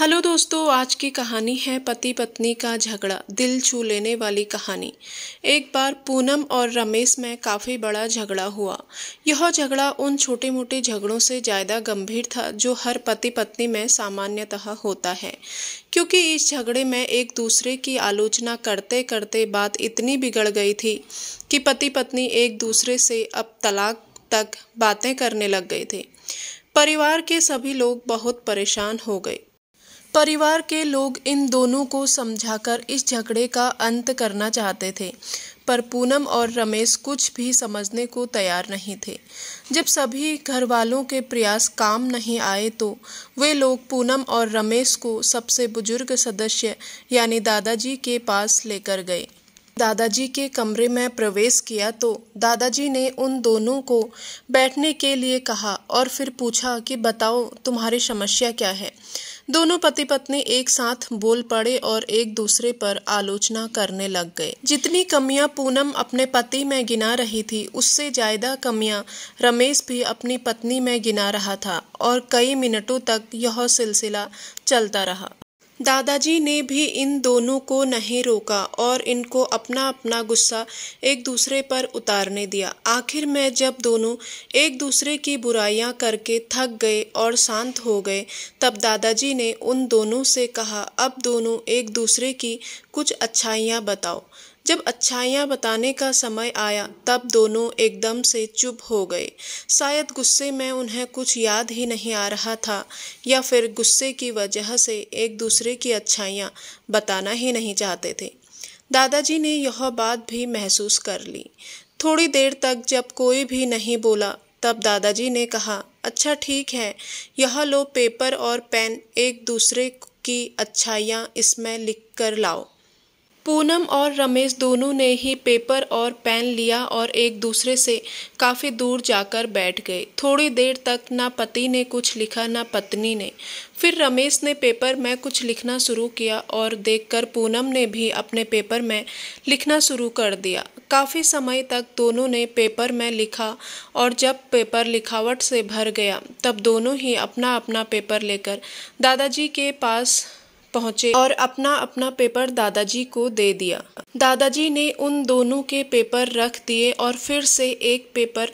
hello दोस्तों आज की कहानी है पति पत्नी का झगड़ा दिल छू लेने वाली कहानी एक बार पूनम और रमेश में काफ़ी बड़ा झगड़ा हुआ यह झगड़ा उन छोटे मोटे झगड़ों से ज़्यादा गंभीर था जो हर पति पत्नी में सामान्यतः होता है क्योंकि इस झगड़े में एक दूसरे की आलोचना करते करते बात इतनी बिगड़ गई थी कि पति पत्नी एक दूसरे से अब तलाक तक बातें करने लग गए थे परिवार के सभी लोग बहुत परेशान हो गए परिवार के लोग इन दोनों को समझाकर इस झगड़े का अंत करना चाहते थे पर पूनम और रमेश कुछ भी समझने को तैयार नहीं थे जब सभी घर वालों के प्रयास काम नहीं आए तो वे लोग पूनम और रमेश को सबसे बुजुर्ग सदस्य यानी दादाजी के पास लेकर गए दादाजी के कमरे में प्रवेश किया तो दादाजी ने उन दोनों को बैठने के लिए कहा और फिर पूछा कि बताओ तुम्हारी समस्या क्या है दोनों पति पत्नी एक साथ बोल पड़े और एक दूसरे पर आलोचना करने लग गए जितनी कमियां पूनम अपने पति में गिना रही थी उससे ज्यादा कमियां रमेश भी अपनी पत्नी में गिना रहा था और कई मिनटों तक यह सिलसिला चलता रहा दादाजी ने भी इन दोनों को नहीं रोका और इनको अपना अपना गुस्सा एक दूसरे पर उतारने दिया आखिर में जब दोनों एक दूसरे की बुराइयां करके थक गए और शांत हो गए तब दादाजी ने उन दोनों से कहा अब दोनों एक दूसरे की कुछ अच्छाइयाँ बताओ जब अच्छाइयाँ बताने का समय आया तब दोनों एकदम से चुप हो गए शायद गुस्से में उन्हें कुछ याद ही नहीं आ रहा था या फिर गुस्से की वजह से एक दूसरे की अच्छाइयाँ बताना ही नहीं चाहते थे दादाजी ने यह बात भी महसूस कर ली थोड़ी देर तक जब कोई भी नहीं बोला तब दादाजी ने कहा अच्छा ठीक है यह लो पेपर और पेन एक दूसरे की अच्छाइयाँ इसमें लिख कर लाओ पूनम और रमेश दोनों ने ही पेपर और पेन लिया और एक दूसरे से काफ़ी दूर जाकर बैठ गए थोड़ी देर तक ना पति ने कुछ लिखा ना पत्नी ने फिर रमेश ने पेपर में कुछ लिखना शुरू किया और देखकर पूनम ने भी अपने पेपर में लिखना शुरू कर दिया काफ़ी समय तक दोनों ने पेपर में लिखा और जब पेपर लिखावट से भर गया तब दोनों ही अपना अपना पेपर लेकर दादाजी के पास पहुंचे और अपना अपना पेपर दादाजी को दे दिया दादाजी ने उन दोनों के पेपर रख दिए और फिर से एक पेपर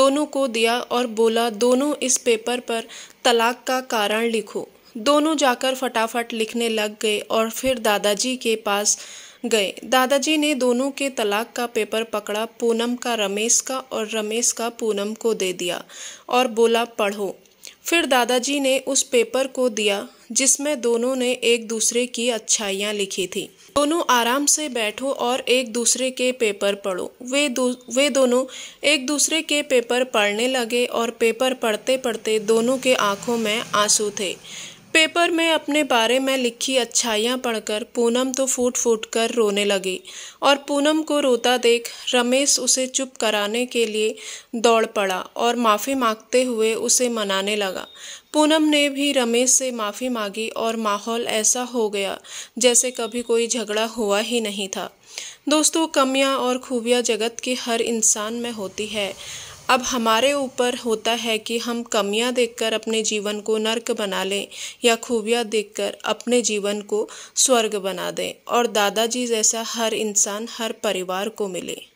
दोनों को दिया और बोला दोनों इस पेपर पर तलाक का कारण लिखो दोनों जाकर फटाफट लिखने लग गए और फिर दादाजी के पास गए दादाजी ने दोनों के तलाक का पेपर पकड़ा पूनम का रमेश का और रमेश का पूनम को दे दिया और बोला पढ़ो फिर दादाजी ने उस पेपर को दिया जिसमें दोनों ने एक दूसरे की अच्छाइयाँ लिखी थी दोनों आराम से बैठो और एक दूसरे के पेपर पढ़ो वे दो, वे दोनों एक दूसरे के पेपर पढ़ने लगे और पेपर पढ़ते पढ़ते दोनों के आंखों में आंसू थे पेपर में अपने बारे में लिखी अच्छाइयाँ पढ़कर पूनम तो फूट फूट कर रोने लगी और पूनम को रोता देख रमेश उसे चुप कराने के लिए दौड़ पड़ा और माफ़ी मांगते हुए उसे मनाने लगा पूनम ने भी रमेश से माफ़ी मांगी और माहौल ऐसा हो गया जैसे कभी कोई झगड़ा हुआ ही नहीं था दोस्तों कमियां और खूबियां जगत के हर इंसान में होती है अब हमारे ऊपर होता है कि हम कमियां देखकर अपने जीवन को नर्क बना लें या खूबियां देखकर अपने जीवन को स्वर्ग बना दें और दादाजी जैसा हर इंसान हर परिवार को मिले